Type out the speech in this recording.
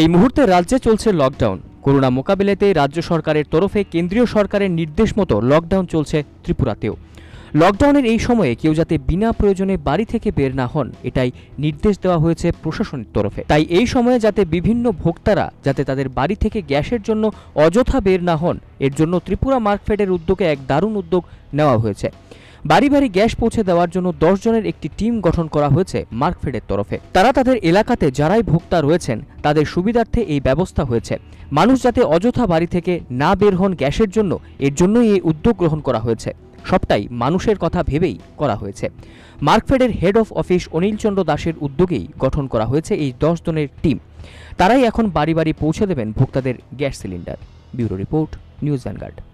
এই মুহূর্তে রাজ্যে চলছে লকডাউন করোনা মোকাবিলাতে রাজ্য সরকারের তরফে কেন্দ্রীয় সরকারের নির্দেশ মতো লকডাউন চলছে ত্রিপুরাতেও লকডাউনের এই সময়ে কেউ যাতে বিনা প্রয়োজনে বাড়ি থেকে বের না হন এটাই নির্দেশ দেওয়া হয়েছে প্রশাসনের তরফে তাই এই সময়ে যাতে বিভিন্ন ভোক্তারা যাতে তাদের বাড়ি থেকে গ্যাসের জন্য অযথা বের না হন এর জন্য ত্রিপুরা মার্কফেডের উদ্যোগে এক দারুণ উদ্যোগ নেওয়া হয়েছে বাড়ি বাড়ি গ্যাস পৌঁছে দেওয়ার জন্য দশ জনের একটি টিম গঠন করা হয়েছে মার্কফেডের তরফে তারা তাদের এলাকাতে যারাই ভোক্তা রয়েছেন তাদের সুবিধার্থে এই ব্যবস্থা হয়েছে মানুষ যাতে অযথা বাড়ি থেকে না বের হন গ্যাসের জন্য এর জন্যই এই উদ্যোগ গ্রহণ করা হয়েছে সবটাই মানুষের কথা ভেবেই করা হয়েছে মার্কফেডের হেড অফ অফিস অনিলচন্দ্র দাসের উদ্যোগেই গঠন করা হয়েছে এই দশ জনের টিম তারাই এখন বাড়ি বাড়ি পৌঁছে দেবেন ভোক্তাদের gas cylinder bureau report news vanguard